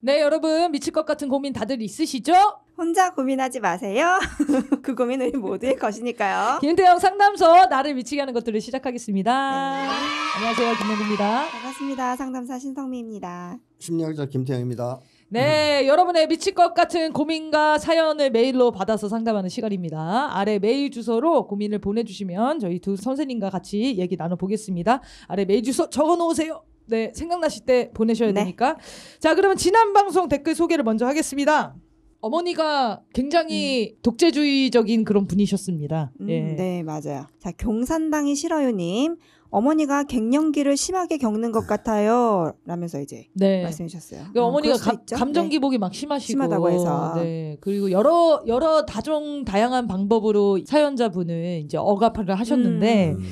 네, 여러분 미칠 것 같은 고민 다들 있으시죠? 혼자 고민하지 마세요. 그 고민 은 모두의 것이니까요. 김태영 상담소 나를 미치게 하는 것들을 시작하겠습니다. 네. 안녕하세요, 김영구입니다. 반갑습니다. 상담사 신성미입니다. 심리학자 김태영입니다. 네, 음. 여러분의 미칠 것 같은 고민과 사연을 메일로 받아서 상담하는 시간입니다. 아래 메일 주소로 고민을 보내주시면 저희 두 선생님과 같이 얘기 나눠보겠습니다. 아래 메일 주소 적어놓으세요. 네, 생각나실 때 보내셔야 네. 되니까. 자, 그러면 지난 방송 댓글 소개를 먼저 하겠습니다. 어머니가 굉장히 음. 독재주의적인 그런 분이셨습니다. 음, 예. 네, 맞아요. 자, 경산당이 싫어요님. 어머니가 갱년기를 심하게 겪는 것 아. 같아요. 라면서 이제 네. 말씀해 주셨어요. 그러니까 어, 머니가 가, 감정 기복이 네. 막 심하시고 심하다고 해서 네. 그리고 여러 여러 다종 다양한 방법으로 사연자분은 이제 억압을 하셨는데 음.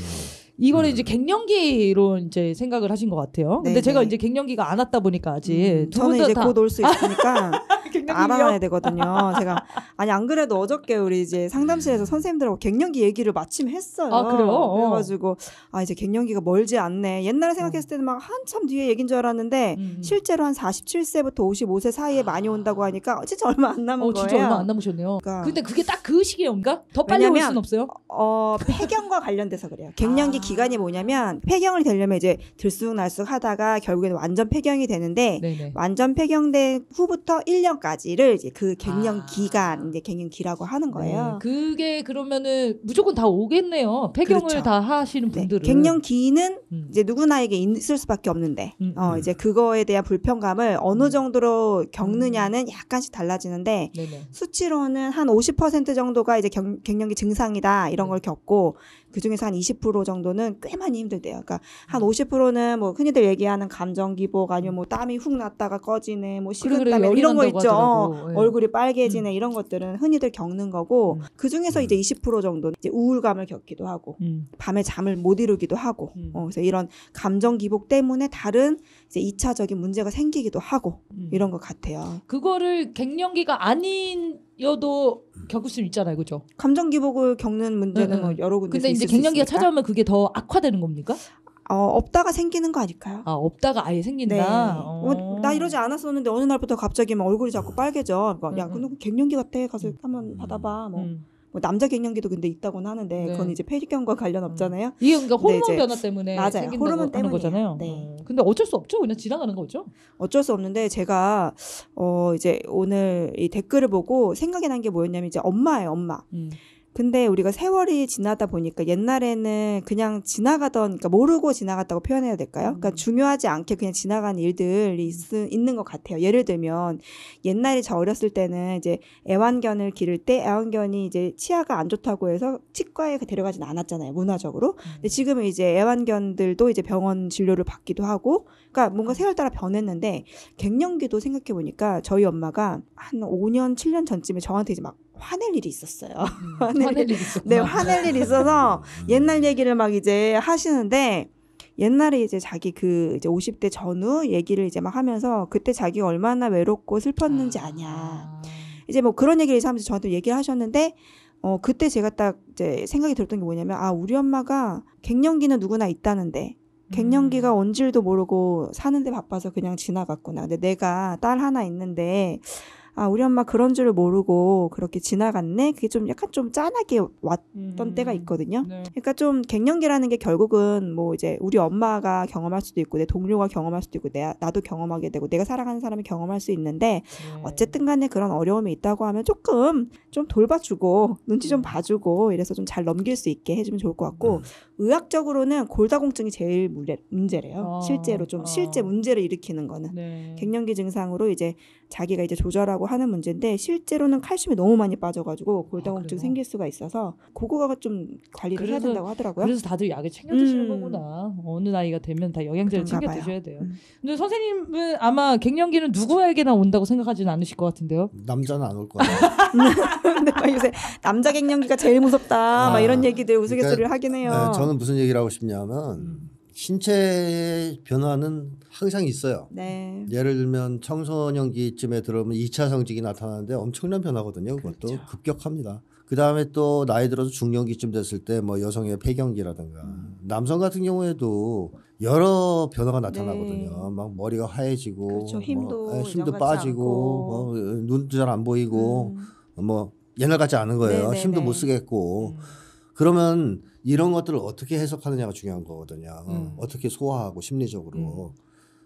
이거를 음. 이제 갱년기로 이제 생각을 하신 것 같아요. 근데 네네. 제가 네. 이제 갱년기가 안 왔다 보니까 아직 음. 두 저는 이제 곧 올 수 있으니까 알아야 되거든요. 제가 아니 안 그래도 어저께 우리 이제 상담실에서 음. 선생님들하고 갱년기 얘기를 마침 했어요. 아, 그래요? 어. 그래가지고 아 이제 갱년기가 멀지 않네. 옛날에 어. 생각했을 때는 막 한참 뒤에 얘긴 줄 알았는데 음. 음. 실제로 한 47세부터 55세 사이에 아. 많이 온다고 하니까 진짜 얼마 안 남은 어, 거예요. 진짜 얼마 안 남으셨네요. 그러니까 근데 그게 딱 그 시기인가? 더 빨리 올 수는 없어요? 어, 폐경과 관련돼서 그래요. 갱년기 아. 기간이 뭐냐면 폐경을 되려면 이제 들쑥날쑥 하다가 결국에는 완전 폐경이 되는데 네네. 완전 폐경된 후부터 1년 2까지를 이제 그 갱년 아. 기간 이제 갱년기라고 하는 네, 거예요. 네, 그게 그러면은 무조건 다 오겠네요. 폐경을 그렇죠. 다 하시는 네, 분들은 네, 갱년기는 음. 이제 누구나에게 있을 수밖에 없는데 음, 어 음. 이제 그거에 대한 불편감을 어느 음. 정도로 겪느냐는 음. 약간씩 달라지는데 네 수치로는 한 50% 정도가 이제 경, 갱년기 증상이다 이런 네. 걸 겪고 그중에서 한 20% 정도는 꽤 많이 힘들대요. 그러니까 한 50%는 음. 뭐 흔히들 얘기하는 감정 기복 아니면 음. 뭐 땀이 훅 났다가 꺼지네, 뭐 식은땀 이런 거 있죠. 어, 얼굴이 빨개지네 음. 이런 것들은 흔히들 겪는 거고 음. 그중에서 이제 20% 음. 정도는 이제 우울감을 겪기도 하고 밤에 잠을 못 이루기도 하고 어, 그래서 이런 감정 기복 때문에 다른 이제 2차적인 문제가 생기기도 하고 음. 이런 것 같아요. 그거를 갱년기가 아니여도 겪을 수 있잖아요, 그죠? 감정 기복을 겪는 문제는 네, 뭐 여러 군데. 근데 이제 갱년기가 찾아오면 그게 더 악화되는 겁니까? 어, 없다가 생기는 거 아닐까요? 아, 없다가 아예 생긴다. 네. 어, 어 나 이러지 않았었는데 어느 날부터 갑자기 막 얼굴이 자꾸 빨개져. 막, 야, 음, 음. 그너 갱년기 같아. 가서 한번 받아봐. 뭐. 음. 뭐 남자 갱년기도 근데 있다고는 하는데 네. 그건 이제 폐경과 관련 음. 없잖아요. 이게 그러니까 호르몬 이제, 변화 때문에 생긴 호르몬 때문에 거잖아요. 네. 음. 근데 어쩔 수 없죠. 그냥 지나가는 거죠. 어쩔 수 없는데 제가 어 이제 오늘 이 댓글을 보고 생각이 난 게 뭐였냐면 이제 엄마예요, 엄마. 음. 근데 우리가 세월이 지나다 보니까 옛날에는 그냥 지나가던 그러니까 모르고 지나갔다고 표현해야 될까요? 그러니까 음. 중요하지 않게 그냥 지나간 일들이 음. 있, 있는 것 같아요. 예를 들면 옛날에 저 어렸을 때는 이제 애완견을 기를 때 애완견이 이제 치아가 안 좋다고 해서 치과에 데려가진 않았잖아요. 문화적으로. 근데 음. 지금은 이제 애완견들도 이제 병원 진료를 받기도 하고 그러니까 뭔가 세월 따라 변했는데 갱년기도 생각해 보니까 저희 엄마가 한 5년 7년 전쯤에 저한테 이제 막 화낼 일이 있었어요. 음, 화낼, 일이 네, 화낼 일이 있어서 음. 옛날 얘기를 막 이제 하시는데 옛날에 이제 자기 그 이제 50대 전후 얘기를 이제 막 하면서 그때 자기 얼마나 외롭고 슬펐는지 아. 냐 이제 뭐 그런 얘기를 하면서 저한테 얘기를 하셨는데 어 그때 제가 딱 이제 생각이 들었던 게 뭐냐면 아 우리 엄마가 갱년기는 누구나 있다는데 갱년기가 음. 온줄도 모르고 사는데 바빠서 그냥 지나갔구나. 근데 내가 딸 하나 있는데 아, 우리 엄마 그런 줄 모르고 그렇게 지나갔네? 그게 좀 약간 좀 짠하게 왔던 음. 때가 있거든요. 네. 그러니까 좀 갱년기라는 게 결국은 뭐 이제 우리 엄마가 경험할 수도 있고 내 동료가 경험할 수도 있고 내, 나도 경험하게 되고 내가 사랑하는 사람이 경험할 수 있는데 네. 어쨌든 간에 그런 어려움이 있다고 하면 조금 좀 돌봐주고 눈치 좀 네. 봐주고 이래서 좀 잘 넘길 수 있게 해주면 좋을 것 같고 음. 의학적으로는 골다공증이 제일 문제, 래요 아, 실제로 좀 아. 실제 문제를 일으키는 거는 네. 갱년기 증상으로 이제 자기가 이제 조절하고 하는 문제인데 실제로는 칼슘이 너무 많이 빠져가지고 아, 골다공증 아, 생길 수가 있어서 그거가 좀 관리를 그래서, 해야 된다고 하더라고요. 그래서 다들 약을 챙겨 드시는 음. 거구나. 어느 나이가 되면 다 영양제를 챙겨 봐요. 드셔야 돼요. 음. 근데 선생님은 아마 갱년기는 누구에게나 온다고 생각하지는 않으실 것 같은데요. 남자는 안 올 거예요. 네. 요새 남자 갱년기가 제일 무섭다. 아, 막 이런 아, 얘기들 우스갯소리를 그러니까, 하긴 네, 해요. 네, 저는 무슨 얘기를 하고 싶냐면 음. 신체 변화는 항상 있어요. 네. 예를 들면 청소년기쯤에 들어오면 2차 성직이 나타나는데 엄청난 변화거든요. 그것도 그렇죠. 급격합니다. 그 다음에 또 나이 들어서 중년기쯤 됐을 때 뭐 여성의 폐경기라든가 음. 남성 같은 경우에도 여러 변화가 나타나거든요. 네. 막 머리가 하얘지고, 그렇죠. 힘도 뭐, 힘도 아, 빠지고 뭐, 눈도 잘 안 보이고. 음. 뭐 옛날 같지 않은 거예요. 네네네. 네, 힘도 못 네. 쓰겠고. 음. 그러면 이런 것들을 어떻게 해석하느냐가 중요한 거거든요. 음. 어떻게 소화하고 심리적으로. 음.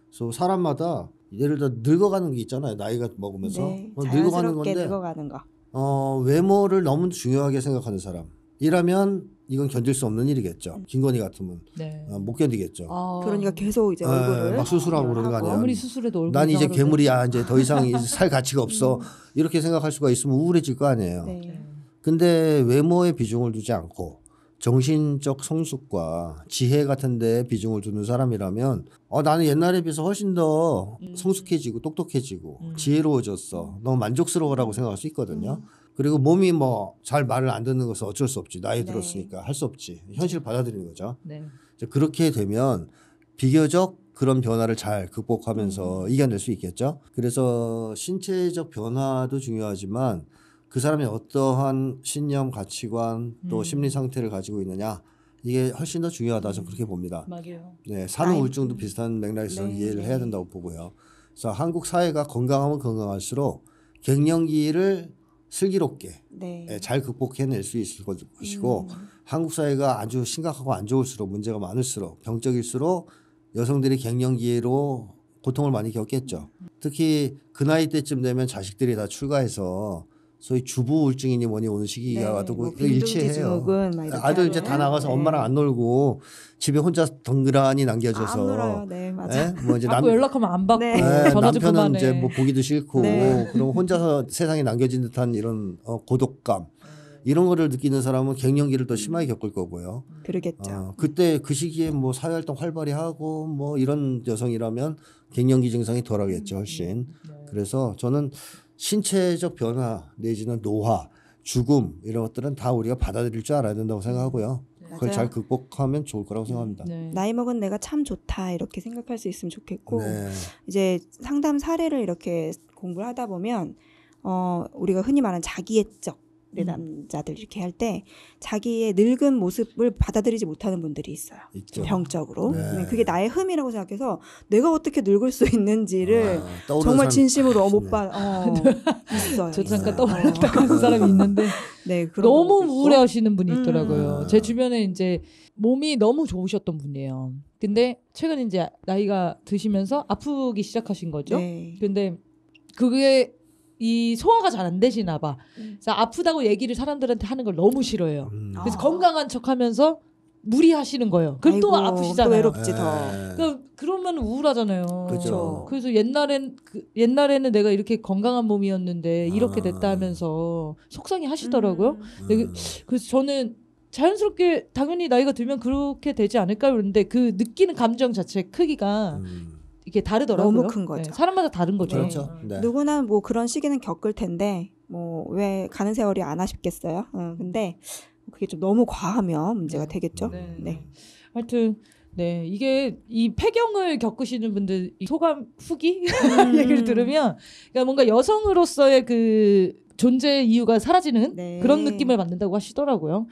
그래서 사람마다 예를 들어 늙어가는 게 있잖아요. 나이가 먹으면서 네, 어, 늙어가는 건데. 늙어가는 거. 어 외모를 너무 중요하게 생각하는 사람. 이라면 이건 견딜 수 없는 일이겠죠. 음. 김건희 같으면 네. 아, 못 견디겠죠. 아. 그러니까 계속 이제 예, 얼굴을 에, 막 수술하고 아, 그러는 거 아니야. 아무리 수술해도 난 이제 괴물이야. 이제 더 이상 살 가치가 없어. 음. 이렇게 생각할 수가 있으면 우울해질 거 아니에요. 네. 근데 외모에 비중을 두지 않고 정신적 성숙과 지혜 같은 데 비중을 두는 사람이라면 어, 나는 옛날에 비해서 훨씬 더 음. 성숙해지고 똑똑해지고 음. 지혜로워졌어. 너무 만족스러워라고 생각할 수 있거든요. 음. 그리고 몸이 뭐 잘 말을 안 듣는 것은 어쩔 수 없지. 나이 네. 들었으니까 할 수 없지. 현실을 받아들이는 거죠. 네. 이제 그렇게 되면 비교적 그런 변화를 잘 극복하면서 음. 이겨낼 수 있겠죠. 그래서 신체적 변화도 중요하지만 그 사람이 어떠한 신념, 가치관 또 음. 심리 상태를 가지고 있느냐 이게 훨씬 더 중요하다 저는 음. 그렇게 봅니다. 맞아요. 네, 산후 우울증도 음. 비슷한 맥락에서 네. 이해를 네. 해야 된다고 보고요. 그래서 한국 사회가 건강하면 건강할수록 갱년기를 슬기롭게 네. 예, 잘 극복해낼 수 있을 것이고 음. 한국 사회가 아주 심각하고 안 좋을수록 문제가 많을수록 병적일수록 여성들이 갱년기로 고통을 많이 겪겠죠. 특히 그 나이 때쯤 되면 자식들이 다 출가해서 소위 주부 우울증이니 뭐니 오는 시기가 네, 와도 뭐 일치해요. 아들 이제 다 나가서 네. 엄마랑 안 놀고 집에 혼자 덩그라니 남겨져서 아, 놀아요. 네, 맞아. 네? 뭐 이제 남 연락하면 안 받고 네. 네 남편은 그만해. 이제 뭐 보기도 싫고 네. 그럼 혼자서 세상에 남겨진 듯한 이런 어, 고독감 이런 거를 느끼는 사람은 갱년기를 더 심하게 겪을 거고요. 그러겠죠. 어, 그때 그 시기에 뭐 사회 활동 활발히 하고 뭐 이런 여성이라면 갱년기 증상이 덜하겠죠 훨씬. 네. 그래서 저는 신체적 변화 내지는 노화, 죽음 이런 것들은 다 우리가 받아들일 줄 알아야 된다고 생각하고요. 네. 그걸 맞아요. 잘 극복하면 좋을 거라고 생각합니다. 네. 나이 먹은 내가 참 좋다 이렇게 생각할 수 있으면 좋겠고 네. 이제 상담 사례를 이렇게 공부를 하다 보면 어 우리가 흔히 말하는 자기애적 우리 음. 남자들 이렇게 할 때 자기의 늙은 모습을 받아들이지 못하는 분들이 있어요. 있죠. 병적으로. 네. 그게 나의 흠이라고 생각해서 내가 어떻게 늙을 수 있는지를 아, 정말 진심으로 못 봐. 어, 네. 있어요. 저 잠깐 떠올랐다 그 어. 사람이 있는데 네, 너무 우울해하시는 분이 있더라고요. 음. 제 주변에 이제 몸이 너무 좋으셨던 분이에요. 근데 최근 이제 나이가 드시면서 아프기 시작하신 거죠. 네. 근데 그게 이 소화가 잘 안 되시나 봐. 음. 그래서 아프다고 얘기를 사람들한테 하는 걸 너무 싫어해요. 음. 그래서 아. 건강한 척하면서 무리하시는 거예요. 그럼 아이고, 또 아프시잖아요. 또 외롭지 더. 그러니까 그러면 우울하잖아요. 그죠. 그래서 옛날엔 그, 옛날에는 내가 이렇게 건강한 몸이었는데 이렇게 아. 됐다 하면서 속상해 하시더라고요. 음. 그 음. 그래서 저는 자연스럽게 당연히 나이가 들면 그렇게 되지 않을까요? 그런데 그 느끼는 감정 자체의 크기가 음. 이게 다르더라고요. 너무 큰 거죠. 네, 사람마다 다른 거죠. 그렇죠. 네. 네. 누구나 뭐 그런 시기는 겪을 텐데 뭐 왜 가는 세월이 안 아쉽겠어요. 어, 근데 그게 좀 너무 과하면 문제가 네. 되겠죠. 네. 네. 하여튼 네, 이게 이 폐경을 겪으시는 분들 소감 후기 음. 얘기를 들으면 그러니까 뭔가 여성으로서의 그 존재 이유가 사라지는 네. 그런 느낌을 받는다고 하시더라고요.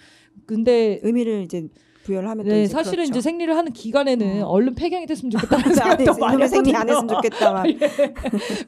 근데 의미를 이제 부여를 하면 네, 사실은 그렇죠. 이제 생리를 하는 기간에는 어. 얼른 폐경이 됐으면 좋겠다는 생각도 많이 생리 안 했으면 좋겠다. 예.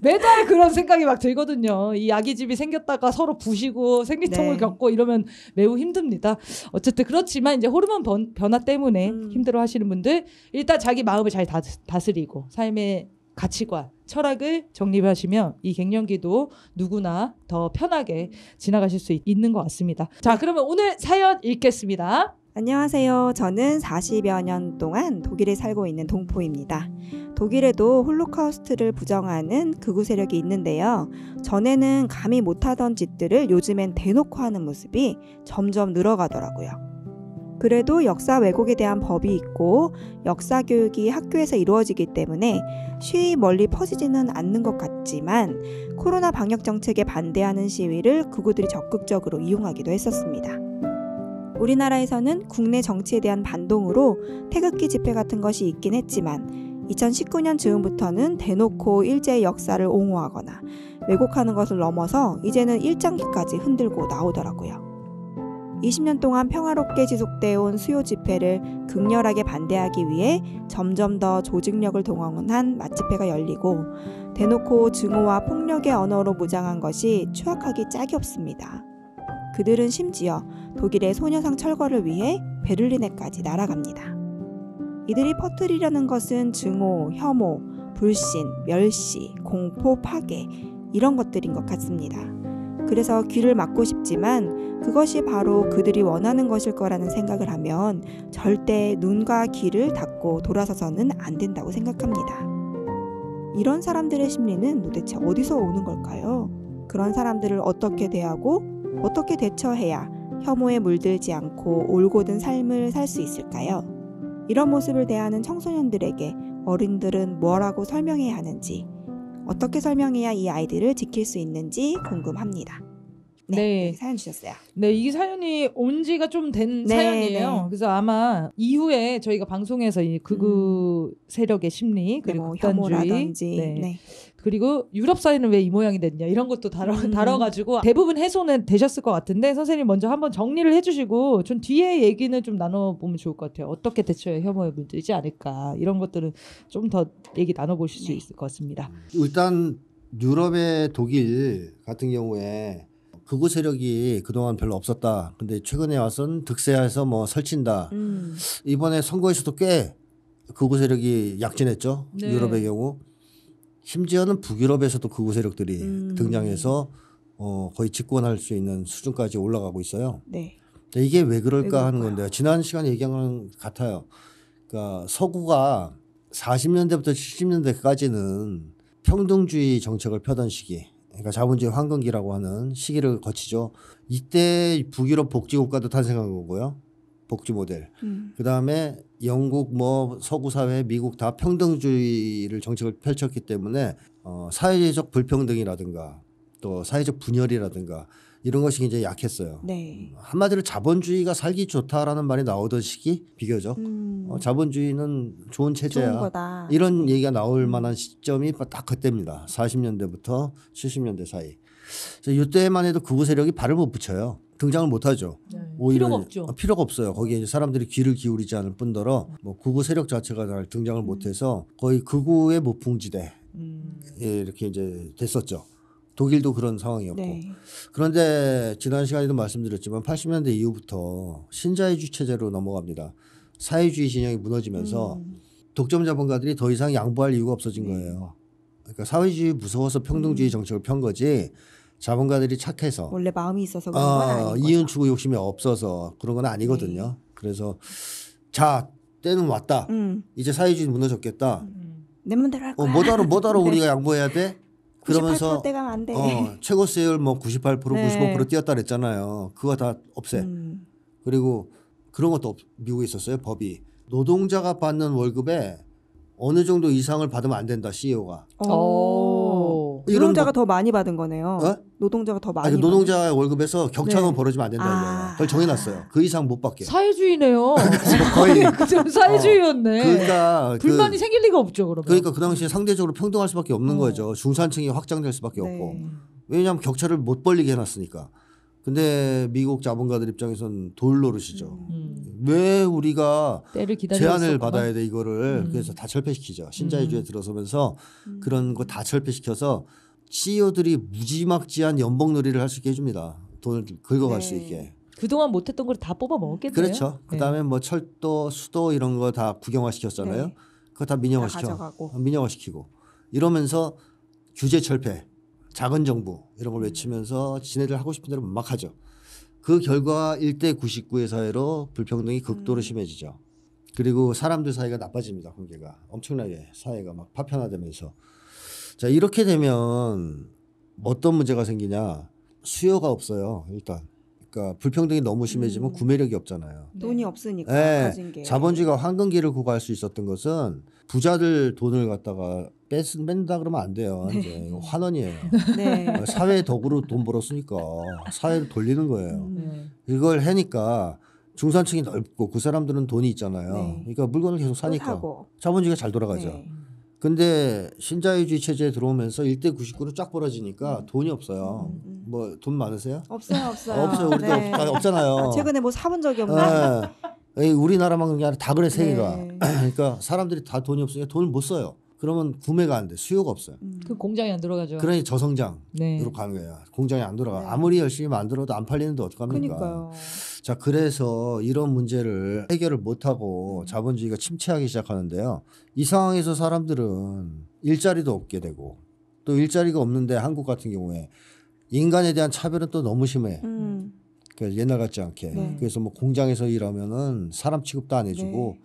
매달 그런 생각이 막 들거든요. 이 아기집이 생겼다가 서로 부시고 생리통을 네. 겪고 이러면 매우 힘듭니다. 어쨌든 그렇지만 이제 호르몬 번, 변화 때문에 음. 힘들어하시는 분들 일단 자기 마음을 잘 다, 다스리고 삶의 가치관, 철학을 정립하시면 이 갱년기도 누구나 더 편하게 지나가실 수 있는 것 같습니다. 자, 네. 그러면 오늘 사연 읽겠습니다. 안녕하세요. 저는 40여 년 동안 독일에 살고 있는 동포입니다. 독일에도 홀로카우스트를 부정하는 극우 세력이 있는데요. 전에는 감히 못하던 짓들을 요즘엔 대놓고 하는 모습이 점점 늘어가더라고요. 그래도 역사 왜곡에 대한 법이 있고 역사 교육이 학교에서 이루어지기 때문에 쉬이 멀리 퍼지지는 않는 것 같지만 코로나 방역 정책에 반대하는 시위를 극우들이 적극적으로 이용하기도 했었습니다. 우리나라에서는 국내 정치에 대한 반동으로 태극기 집회 같은 것이 있긴 했지만 2019년 즈음부터는 대놓고 일제의 역사를 옹호하거나 왜곡하는 것을 넘어서 이제는 일장기까지 흔들고 나오더라고요. 20년 동안 평화롭게 지속되어 온 수요 집회를 극렬하게 반대하기 위해 점점 더 조직력을 동원한 맛집회가 열리고 대놓고 증오와 폭력의 언어로 무장한 것이 추악하기 짝이 없습니다. 그들은 심지어 독일의 소녀상 철거를 위해 베를린에까지 날아갑니다. 이들이 퍼뜨리려는 것은 증오, 혐오, 불신, 멸시, 공포, 파괴 이런 것들인 것 같습니다. 그래서 귀를 막고 싶지만 그것이 바로 그들이 원하는 것일 거라는 생각을 하면 절대 눈과 귀를 닫고 돌아서서는 안 된다고 생각합니다. 이런 사람들의 심리는 도대체 어디서 오는 걸까요? 그런 사람들을 어떻게 대하고 어떻게 대처해야 혐오에 물들지 않고 올곧은 삶을 살 수 있을까요? 이런 모습을 대하는 청소년들에게 어른들은 뭐라고 설명해야 하는지, 어떻게 설명해야 이 아이들을 지킬 수 있는지 궁금합니다. 네, 네. 네 사연 주셨어요. 네, 이 사연이 온 지가 좀된 네, 사연이에요. 네. 그래서 아마 이후에 저희가 방송에서 이 극우 음. 세력의 심리 그리고 네, 뭐 혐오라든지 네. 네. 그리고 유럽 사회는 왜 이 모양이 됐냐 이런 것도 다뤄 음. 다뤄가지고 대부분 해소는 되셨을 것 같은데 선생님 먼저 한번 정리를 해주시고 좀 뒤에 얘기는 좀 나눠보면 좋을 것 같아요. 어떻게 대처해 혐오의 문제이지 않을까 이런 것들은 좀 더 얘기 나눠보실 수 네. 있을 것 같습니다. 일단 유럽의 독일 같은 경우에 극우 세력이 그동안 별로 없었다. 근데 최근에 와선 득세해서 뭐 설친다. 음. 이번에 선거에서도 꽤 극우 세력이 약진했죠. 네. 유럽의 경우. 심지어는 북유럽에서도 극우 그 세력들이 음. 등장해서 어, 거의 집권할 수 있는 수준까지 올라가고 있어요. 네. 이게 왜 그럴까 왜 하는 건데요. 지난 시간에 얘기한 거 같아요. 그러니까 서구가 40년대부터 70년대까지는 평등주의 정책을 펴던 시기, 그러니까 자본주의 황금기라고 하는 시기를 거치죠. 이때 북유럽 복지국가도 탄생한 거고요. 복지 모델. 음. 그 다음에 영국 뭐 서구 사회 미국 다 평등주의를 정책을 펼쳤기 때문에 어 사회적 불평등이라든가 또 사회적 분열이라든가 이런 것이 굉장히 약했어요. 네. 음, 한마디로 자본주의가 살기 좋다라는 말이 나오던 시기 비교적 음. 어, 자본주의는 좋은 체제야 좋은 이런 네. 얘기가 나올 음. 만한 시점이 딱 그때입니다. 40년대부터 70년대 사이. 이때만 해도 극우 세력이 발을 못 붙여요. 등장을 못 하죠. 네. 오히려 필요가 없죠. 아, 필요가 없어요. 거기에 이제 사람들이 귀를 기울이지 않을 뿐더러 뭐 극우 세력 자체가 잘 등장을 음. 못해서 거의 극우의 모풍지대 음. 예, 이렇게 이제 됐었죠. 독일도 그런 상황이었고 네. 그런데 지난 시간에도 말씀드렸지만 80년대 이후부터 신자유주의 체제로 넘어갑니다. 사회주의 진영이 무너지면서 음. 독점 자본가들이 더 이상 양보할 이유가 없어진 네. 거예요. 그러니까 사회주의 무서워서 평등주의 음. 정책을 편 거지 자본가들이 착해서 원래 마음이 있어서 그런 어, 건 아, 아닌 이윤 추구 욕심이 없어서 그런 건 아니거든요. 네. 그래서 자 때는 왔다. 음. 이제 사회주의 무너졌겠다. 음. 내 맘대로 할 어, 거야. 뭐다로 뭐다로 네. 우리가 양보해야 돼? 그러면서 떼가안 돼. 어, 최고 세율 뭐 98% 네. 95% 뛰었다 그랬잖아요. 그거 다 없애. 음. 그리고 그런 것도 미국에 있었어요. 법이 노동자가 받는 월급에 어느 정도 이상을 받으면 안 된다 CEO가. 오. 노동자가 더 많이 받은 거네요. 어? 노동자가 더 많이. 아니, 그 노동자 월급에서 격차는 네. 벌어지면 안 된다는 거예요. 아. 그걸 정해놨어요. 그 이상 못 받게. 사회주의네요. 뭐 거의 그러니까 그 사회주의였네. 어. 그러니까 불만이 그, 생길 리가 없죠. 그러면. 그러니까 그 당시에 상대적으로 평등할 수밖에 없는 어. 거죠. 중산층이 확장될 수밖에 네. 없고 왜냐하면 격차를 못 벌리게 해놨으니까. 근데 미국 자본가들 입장에선 돌 노릇이죠. 음. 왜 우리가 제한을 받아야 돼 이거를 음. 그래서 다 철폐시키죠 신자유주의에 음. 들어서면서 음. 그런 거 다 철폐시켜서 CEO들이 무지막지한 연봉놀이를 할 수 있게 해줍니다 돈을 긁어갈 네. 수 있게 그동안 못했던 걸 다 뽑아 먹었겠네요 그렇죠 네. 그다음에 뭐 철도 수도 이런 거 다 국영화 시켰잖아요 네. 그거 다 민영화 다 시켜 어, 민영화 시키고 이러면서 규제 철폐 작은 정부 이런 걸 음. 외치면서 지네들 하고 싶은 대로 막 하죠. 그 결과 1대 99의 사회로 불평등이 극도로 음. 심해지죠. 그리고 사람들 사이가 나빠집니다. 관계가 엄청나게 사회가 막 파편화되면서 자 이렇게 되면 어떤 문제가 생기냐 수요가 없어요. 일단 그러니까 불평등이 너무 심해지면 음. 구매력이 없잖아요. 네. 돈이 없으니까 네. 자본주의가 황금기를 구가할 수 있었던 것은 부자들 돈을 갖다가 뺏, 뺀다 그러면 안 돼요. 네. 이제 환원이에요. 네. 어, 사회 덕으로 돈 벌었으니까 사회를 돌리는 거예요. 음. 네. 이걸 해니까 중산층이 넓고 그 사람들은 돈이 있잖아요. 네. 그러니까 물건을 계속 사니까 자본주의가 잘 돌아가죠. 네. 근데 신자유주의 체제에 들어오면서 1대 99로 쫙 벌어지니까 음. 돈이 없어요. 음, 음. 뭐돈 많으세요? 없어요, 없어요. 어, 없어요. 우리도 네. 없, 잖아요 아, 최근에 뭐 사본 적이 없나? 네. 우리나라만 그게 아니라 다 그래 세계가. 네. 그러니까 사람들이 다 돈이 없으니까 돈을 못 써요. 그러면 구매가 안 돼. 수요가 없어요. 음. 그 공장이 안 들어가죠. 그러니 저성장으로 네. 가는 거야. 공장이 안 돌아가. 네. 아무리 열심히 만들어도 안 팔리는데 어떡합니까? 그러니까요. 자, 그래서 이런 문제를 해결을 못 하고 음. 자본주의가 침체하기 시작하는데요. 이 상황에서 사람들은 일자리도 없게 되고 또 일자리가 없는데 한국 같은 경우에 인간에 대한 차별은 또 너무 심해. 음. 그러니 옛날 같지 않게. 네. 그래서 뭐 공장에서 일하면은 사람 취급도 안 해주고 네.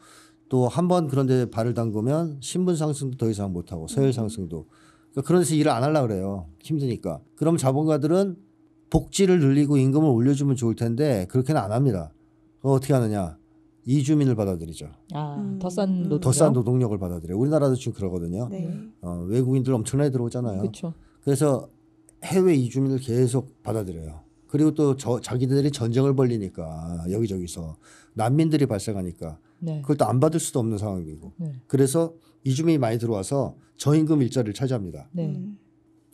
또한번 그런 데 발을 담그면 신분 상승도 더 이상 못 하고 서열 음. 상승도 그러니까 그런 데서 일을 안 하려고 그래요. 힘드니까. 그럼 자본가들은 복지를 늘리고 임금을 올려주면 좋을 텐데 그렇게는 안 합니다. 어떻게 하느냐? 이주민을 받아들이죠. 아, 음. 더싼 노동 더싼 노동력을 받아들여 우리나라도 지금 그러거든요. 네. 어, 외국인들 엄청나게 들어오잖아요. 그쵸. 그래서 해외 이주민을 계속 받아들여요. 그리고 또 저, 자기들이 전쟁을 벌리니까 여기저기서 난민들이 발생하니까 네. 그걸 또 안 받을 수도 없는 상황이고 네. 그래서 이주민이 많이 들어와서 저임금 일자리를 차지합니다. 네.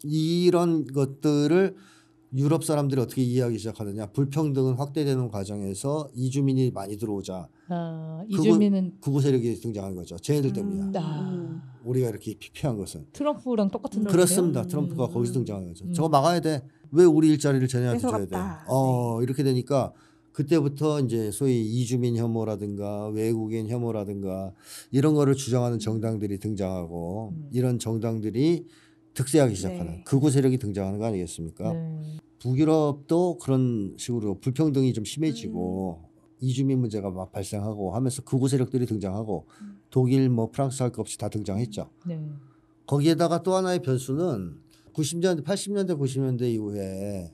이런 것들을 유럽 사람들이 어떻게 이해하기 시작하느냐 불평등은 확대되는 과정에서 이주민이 많이 들어오자 아, 이주민은 구구, 세력이 등장한 거죠 쟤네들 음, 때문이야 아. 음. 우리가 이렇게 피폐한 것은 트럼프랑 똑같은 음, 그렇습니다 트럼프가 음. 거기서 등장한 거죠 음. 저거 막아야 돼왜 우리 일자리를 쟤네한테 줘야 돼어 네. 이렇게 되니까 그때부터 이제 소위 이주민 혐오라든가 외국인 혐오라든가 이런 거를 주장하는 음. 정당들이 등장하고 음. 이런 정당들이 득세하기 시작하는 네. 극우 세력이 등장하는 거 아니겠습니까? 네. 북유럽도 그런 식으로 불평등이 좀 심해지고 음. 이주민 문제가 막 발생하고 하면서 극우 세력들이 등장하고 음. 독일 뭐 프랑스 할 것 없이 다 등장했죠. 음. 네. 거기에다가 또 하나의 변수는 90년대, 80년대, 90년대 이후에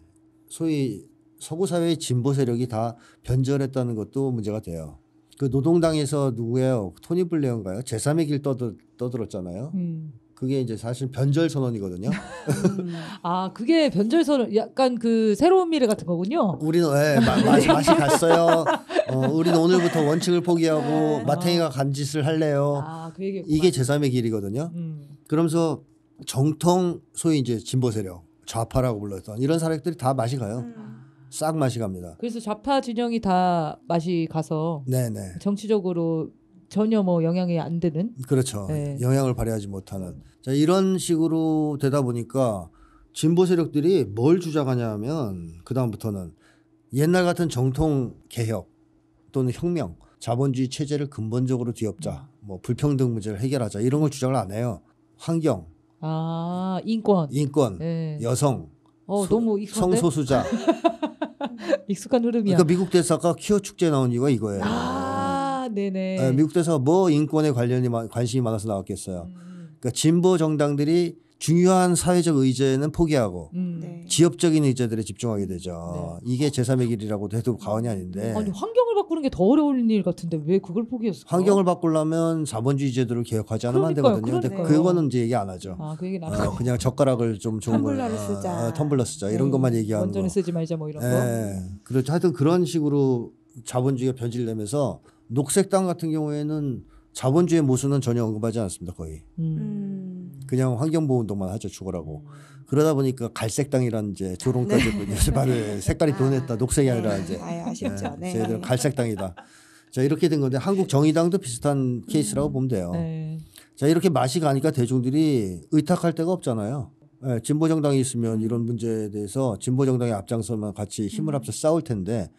소위 서구 사회의 진보 세력이 다 변절했다는 것도 문제가 돼요. 그 노동당에서 누구예요? 토니 블레어인가요? 제3의 길 떠들, 떠들었잖아요. 음. 그게 이제 사실 변절 선언이거든요. 음. 아, 그게 변절 선언, 약간 그 새로운 미래 같은 거군요. 우리는 예, 맛이, 맛이 네. 갔어요. 어, 우리는 오늘부터 원칙을 포기하고 네. 아. 마탱이가 간 짓을 할래요. 아, 그얘기 이게 제3의 길이거든요. 음. 그러면서 정통 소위 이제 진보 세력, 좌파라고 불렀던 이런 사람들이 다 맛이 가요. 음. 싹 맛이 갑니다. 그래서 좌파 진영이 다 맛이 가서 네네. 네. 정치적으로 전혀 뭐 영향이 안 되는 그렇죠. 네. 영향을 발휘하지 못하는 자, 이런 식으로 되다 보니까 진보 세력들이 뭘 주장하냐면 그 다음부터는 옛날 같은 정통 개혁 또는 혁명 자본주의 체제를 근본적으로 뒤엎자 뭐 불평등 문제를 해결하자 이런 걸 주장을 안 해요. 환경 아 인권 인권 네. 여성 어, 소, 성소수자 익숙한 흐름이야. 그러니까 미국 대사가 키어 축제 나온 이유가 이거예요. 아, 네네. 네, 미국 대사가 뭐 인권에 관련이 관심이 많아서 나왔겠어요. 음. 그러니까 진보 정당들이 중요한 사회적 의제는 포기하고 음. 네. 네. 지역적인 의제들에 집중하게 음. 되죠. 네. 이게 제3의 길이라고 해도 과언이 아닌데. 아니 환경을 바꾸는 게 더 어려운 일 같은데 왜 그걸 포기했을까? 환경을 바꾸려면 자본주의 제도를 개혁하지 않으면 그러니까요, 안 되거든요. 그런데 그거는 이제 얘기 안 하죠. 아, 그 얘기는 어, 그냥 젓가락을 좀 좋은 텀블러를 아, 쓰자. 어, 텀블러 쓰자. 이런 네. 것만 얘기하는 거. 쓰지 말자 뭐 이런 예. 거. 그렇죠. 하여튼 그런 식으로 자본주의가 변질되면서 녹색당 같은 경우에는 자본주의 모순은 전혀 언급하지 않습니다. 거의. 음. 음. 그냥 환경보호운동만 하죠 죽어라고. 그러다 보니까 갈색당이라는 이제 조롱까지 네. 요새말을 네. 색깔이 아. 변했다 아, 녹색이 아니라 네. 이제 아, 예, 아쉽죠 네. 저희들은 네. 갈색당이다. 자 이렇게 된 건데 한국 정의당도 비슷한 케이스라고 보면 돼요. 네. 자 이렇게 맛이 가니까 대중들이 의탁할 데가 없잖아요. 네, 예, 진보 정당이 있으면 이런 문제에 대해서 진보 정당의 앞장서만 같이 힘을 합쳐 음. 싸울 텐데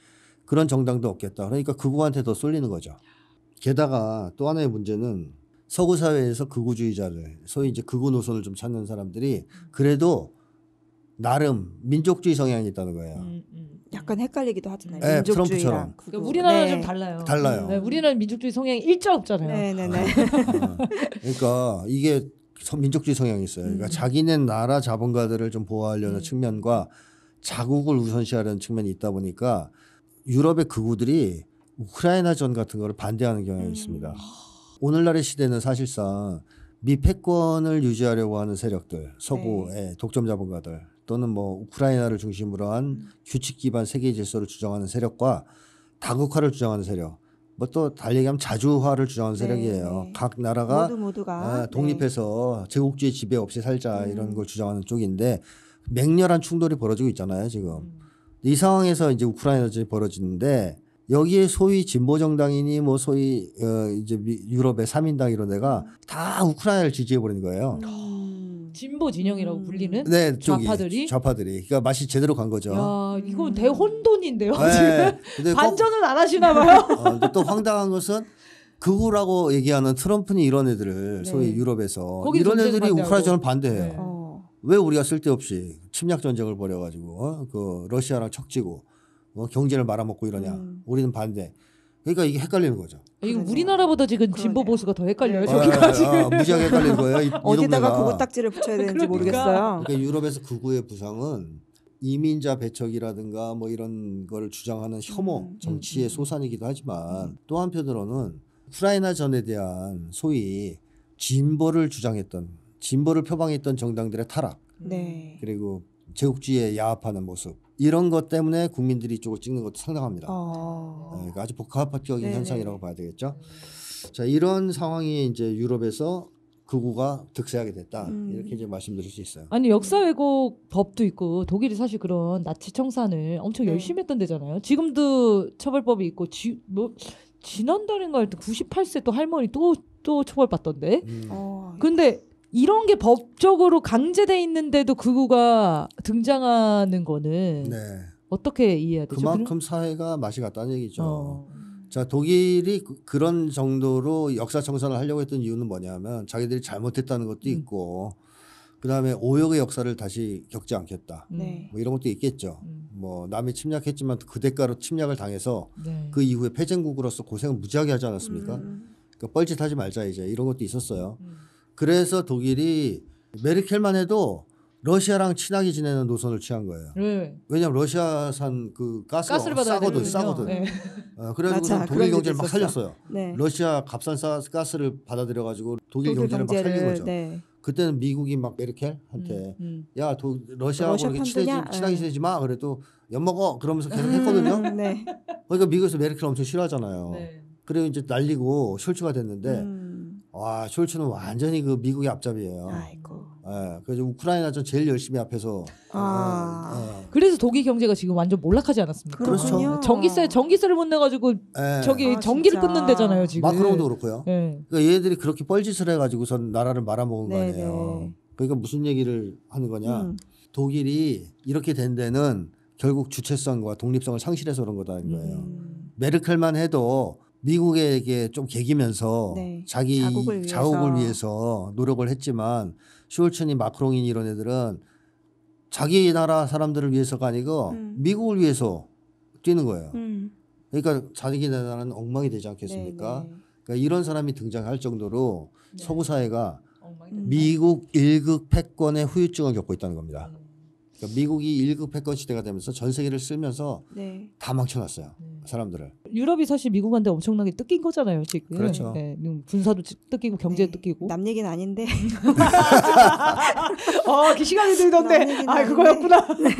그런 정당도 없겠다. 그러니까 그구한테 더 쏠리는 거죠. 게다가 또 하나의 문제는 서구 사회에서 극우주의자를 소위 이제 극우 노선을 좀 찾는 사람들이 그래도 나름 민족주의 성향이 있다는 거예요. 음, 음. 음. 약간 헷갈리기도 하잖아요. 네, 민족주의랑. 그러니까 우리나라는 네. 좀 달라요. 달라요. 네, 우리는 민족주의 성향이 일자 없잖아요. 네네네. 네, 네. 어. 그러니까 이게 민족주의 성향이 있어요. 그러니까 음. 자기네 나라 자본가들을 좀 보호하려는 음. 측면과 자국을 우선시하려는 측면이 있다 보니까 유럽의 극우들이 우크라이나 전 같은 거를 반대하는 경향이 음. 있습니다. 아. 오늘날의 시대는 사실상 미 패권을 유지하려고 하는 세력들, 서구의 네. 독점 자본가들 또는 뭐 우크라이나를 중심으로 한 음. 규칙 기반 세계 질서를 주장하는 세력과 다국화를 주장하는 세력, 뭐 또 달리 얘기하면 자주화를 주장하는 네. 세력이에요. 네. 각 나라가 모두 아, 네. 독립해서 네. 제국주의 지배 없이 살자 음. 이런 걸 주장하는 쪽인데 맹렬한 충돌이 벌어지고 있잖아요 지금. 음. 이 상황에서 이제 우크라이나 전이 벌어지는데 여기에 소위 진보 정당이니 뭐 소위 어 이제 유럽의 3인당 이런 데가 다 우크라이나를 지지해 버리는 거예요. 음. 아, 진보 진영이라고 불리는 네, 좌파들이 좌파들이 그러니까 맛이 제대로 간 거죠. 야, 이건 대혼돈인데요. 네, 지금 반전은 안 하시나 봐요. 어, 또 황당한 것은 그거라고 얘기하는 트럼프니 이런 애들을 네. 소위 유럽에서 이런 애들이 우크라이나를 반대해요. 네. 어. 왜 우리가 쓸데없이 침략 전쟁을 벌여가지고 어? 그 러시아랑 척지고 뭐 경제를 말아먹고 이러냐. 음. 우리는 반대. 그러니까 이게 헷갈리는 거죠. 아, 이거 우리나라보다 지금 진보 보수가 더 헷갈려요. 네. 저기가 아, 아, 지금 아, 무지하게 헷갈리는 거예요. 이, 어디다가 고무 딱지를 붙여야 되는지 그러니까. 모르겠어요. 그러니까 유럽에서 극우의 부상은 이민자 배척이라든가 뭐 이런 걸 주장하는 혐오 음, 음, 정치의 음. 소산이기도 하지만 또 한편으로는 우크라이나 전에 대한 소위 진보를 주장했던 진보를 표방했던 정당들의 타락 네. 그리고 제국주의에 야합하는 모습 이런 것 때문에 국민들이 이쪽을 찍는 것도 상당합니다. 아. 네, 그러니까 아주 복합적인 네네. 현상이라고 봐야 되겠죠. 자 이런 상황이 이제 유럽에서 극우가 득세하게 됐다 음. 이렇게 이제 말씀드릴 수 있어요. 아니 역사 왜곡 법도 있고 독일이 사실 그런 나치 청산을 엄청 네. 열심히 했던 데잖아요. 지금도 처벌법이 있고 지, 뭐 지난달인가 할 때 98세 또 할머니 또 또 처벌받던데. 음. 어. 근데 이런 게 법적으로 강제돼 있는데도 그거가 등장하는 거는 네. 어떻게 이해해야 되죠? 그만큼 사회가 맛이 갔다는 얘기죠. 어. 자 독일이 그, 그런 정도로 역사 청산을 하려고 했던 이유는 뭐냐면 자기들이 잘못했다는 것도 음. 있고 그다음에 오역의 역사를 다시 겪지 않겠다. 음. 네. 뭐 이런 것도 있겠죠. 음. 뭐 남이 침략했지만 그 대가로 침략을 당해서 네. 그 이후에 패전국으로서 고생을 무지하게 하지 않았습니까? 음. 그러니까 뻘짓하지 말자 이제 이런 것도 있었어요. 음. 그래서 독일이 메르켈만 해도 러시아랑 친하게 지내는 노선을 취한 거예요. 네. 왜냐하면 러시아산 그 가스가 가스를 싸거든, 싸거든. 네. 어, 그래가지고 독일 경제를 막 살렸어요. 네. 러시아 값싼 가스를 받아들여가지고 독일, 독일 경제를, 경제를, 막 살린 거죠. 네. 그때는 미국이 막 메르켈한테 음, 음. 야 도, 러시아하고 이렇게 친해지, 친하게 네. 지내지 마 그래도 엿 먹어 그러면서 계속 음, 했거든요. 네. 그러니까 미국에서 메르켈 엄청 싫어하잖아요. 네. 그리고 이제 날리고 쇼츠가 됐는데. 음. 와 쇼츠는 완전히 그 미국의 앞잡이에요. 아이고. 예, 그래서 우크라이나전 제일 열심히 앞에서. 아. 예. 그래서 독일 경제가 지금 완전 몰락하지 않았습니까? 그렇죠. 전기세 전기세를 못 내가지고 예. 저기 아, 전기를 끊는 데잖아요 지금. 마크롱도 그렇고요. 예. 그러니까 얘들이 그렇게 뻘짓을 해가지고선 나라를 말아먹은 네네. 거 아니에요. 그러니까 무슨 얘기를 하는 거냐? 음. 독일이 이렇게 된 데는 결국 주체성과 독립성을 상실해서 그런 거다 이 거예요. 음. 메르켈만 해도 미국에게 좀 개기면서 네. 자기 자국을, 자국을 위해서. 위해서. 노력을 했지만 슈울츠니 마크롱인 이런 애들은 자기 나라 사람들을 위해서가 아니고 음. 미국을 위해서 뛰는 거예요. 음. 그러니까 자기 나라는 엉망이 되지 않겠습니까? 네, 네. 그러니까 이런 사람이 등장할 정도로 네. 서구 사회가 미국 일극 패권의 후유증을 겪고 있다는 겁니다. 그러니까 미국이 일급 패권 시대가 되면서 전 세계를 쓸면서 네. 다 망쳐놨어요 네. 사람들을. 유럽이 사실 미국한테 엄청나게 뜯긴 거잖아요 지금. 그렇죠. 네, 군사도 뜯기고 경제도 네. 뜯기고. 남 얘기는 아닌데. 어, 그 시간이 들던데. 아, 그거였구나. 네.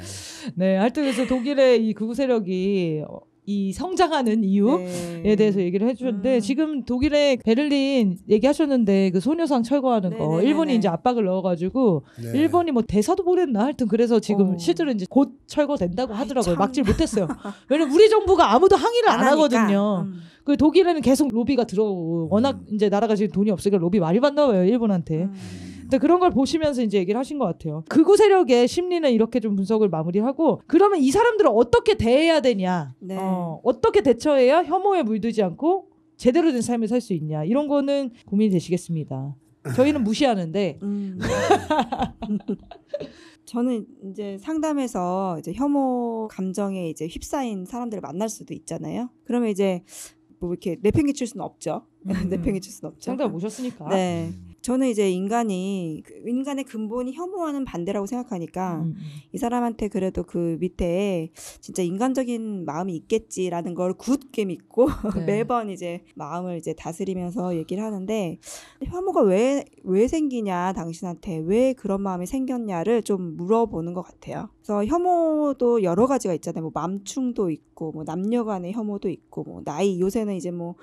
네, 하여튼 그래서 독일의 이 극우 세력이 어, 이 성장하는 이유에 네. 대해서 얘기를 해주셨는데 음. 지금 독일의 베를린 얘기하셨는데 그 소녀상 철거하는 네, 거 네, 네 일본이 네. 이제 압박을 넣어가지고 네. 일본이 뭐 대사도 보냈나 하여튼 그래서 지금 어. 실제로 이제 곧 철거된다고 하더라고요 참. 막질 못했어요 왜냐면 우리 정부가 아무도 항의를 안, 안 하거든요 음. 그 독일에는 계속 로비가 들어오고 워낙 음. 이제 나라가 지금 돈이 없으니까 로비 많이 받나 봐요 일본한테 음. 근데 그런 걸 보시면서 이제 얘기를 하신 것 같아요. 극우 세력의 심리는 이렇게 좀 분석을 마무리하고 그러면 이 사람들을 어떻게 대해야 되냐, 네. 어, 어떻게 대처해야 혐오에 물들지 않고 제대로 된 삶을 살 수 있냐 이런 거는 고민이 되시겠습니다. 저희는 무시하는데. 음. 네. 저는 이제 상담에서 이제 혐오 감정에 이제 휩싸인 사람들을 만날 수도 있잖아요. 그러면 이제 뭐 이렇게 내팽개칠 수는 없죠. 음. 내팽개칠 수는 없죠. 상담 오셨으니까. 네. 저는 이제 인간이 그, 인간의 근본이 혐오하는 반대라고 생각하니까 음, 음. 이 사람한테 그래도 그 밑에 진짜 인간적인 마음이 있겠지라는 걸 굳게 믿고 네. 매번 이제 마음을 이제 다스리면서 얘기를 하는데 혐오가 왜왜 왜 생기냐 당신한테 왜 그런 마음이 생겼냐를 좀 물어보는 것 같아요. 그래서 혐오도 여러 가지가 있잖아요. 뭐 맘충도 있고 뭐 남녀간의 혐오도 있고 뭐 나이 요새는 이제 뭐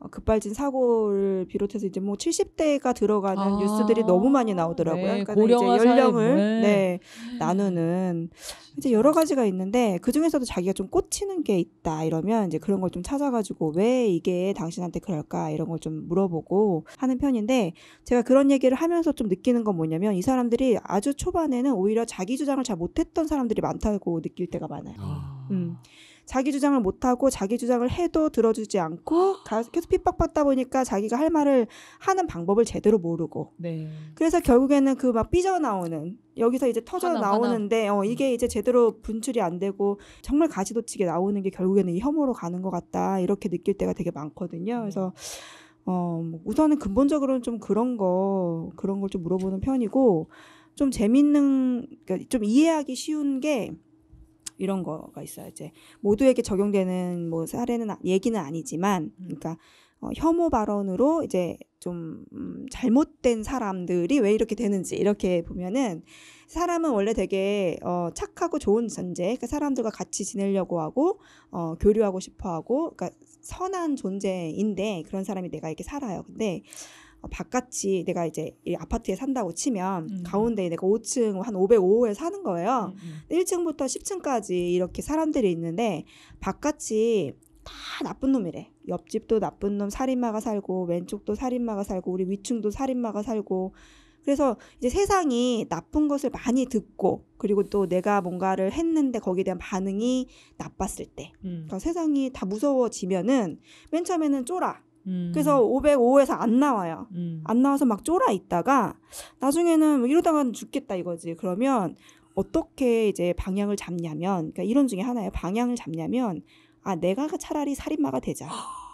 어, 급발진 사고를 비롯해서 이제 뭐 70대가 들어가는 아~ 뉴스들이 너무 많이 나오더라고요. 네, 그러니까 이제 연령을 네. 네. 나누는 이제 여러 가지가 있는데 그 중에서도 자기가 좀 꽂히는 게 있다 이러면 이제 그런 걸 좀 찾아가지고 왜 이게 당신한테 그럴까 이런 걸 좀 물어보고 하는 편인데 제가 그런 얘기를 하면서 좀 느끼는 건 뭐냐면 이 사람들이 아주 초반에는 오히려 자기 주장을 잘 못했던 사람들이 많다고 느낄 때가 많아요. 아~ 음. 자기 주장을 못하고 자기 주장을 해도 들어주지 않고 계속 핍박받다 보니까 자기가 할 말을 하는 방법을 제대로 모르고 네. 그래서 결국에는 그 막 삐져나오는 여기서 이제 터져 하나, 나오는데 하나. 어, 음. 이게 이제 제대로 분출이 안 되고 정말 가지도치게 나오는 게 결국에는 이 혐오로 가는 것 같다 이렇게 느낄 때가 되게 많거든요 네. 그래서 어, 뭐 우선은 근본적으로는 좀 그런 거 그런 걸 좀 물어보는 편이고 좀 재밌는 그러니까 좀 이해하기 쉬운 게 이런 거가 있어요. 이제 모두에게 적용되는 뭐 사례는 아, 얘기는 아니지만 음. 그러니까 어, 혐오 발언으로 이제 좀 음, 잘못된 사람들이 왜 이렇게 되는지 이렇게 보면은 사람은 원래 되게 어, 착하고 좋은 존재, 그러니까 사람들과 같이 지내려고 하고 어, 교류하고 싶어하고, 그러니까 선한 존재인데 그런 사람이 내가 이렇게 살아요. 근데 어, 바깥이 내가 이제 이 아파트에 산다고 치면 음. 가운데 내가 5층 한 505호에 사는 거예요. 음. 1층부터 음. 10층까지 이렇게 사람들이 있는데 바깥이 다 나쁜 놈이래. 옆집도 나쁜 놈 살인마가 살고 왼쪽도 살인마가 살고 우리 위층도 살인마가 살고 그래서 이제 세상이 나쁜 것을 많이 듣고 그리고 또 내가 뭔가를 했는데 거기에 대한 반응이 나빴을 때 음. 그러니까 세상이 다 무서워지면은 맨 처음에는 쫄아 음. 그래서 505에서 안 나와요. 음. 안 나와서 막 쫄아 있다가 나중에는 뭐 이러다가는 죽겠다 이거지. 그러면 어떻게 이제 방향을 잡냐면 그러니까 이런 중에 하나예요. 방향을 잡냐면 아 내가 차라리 살인마가 되자.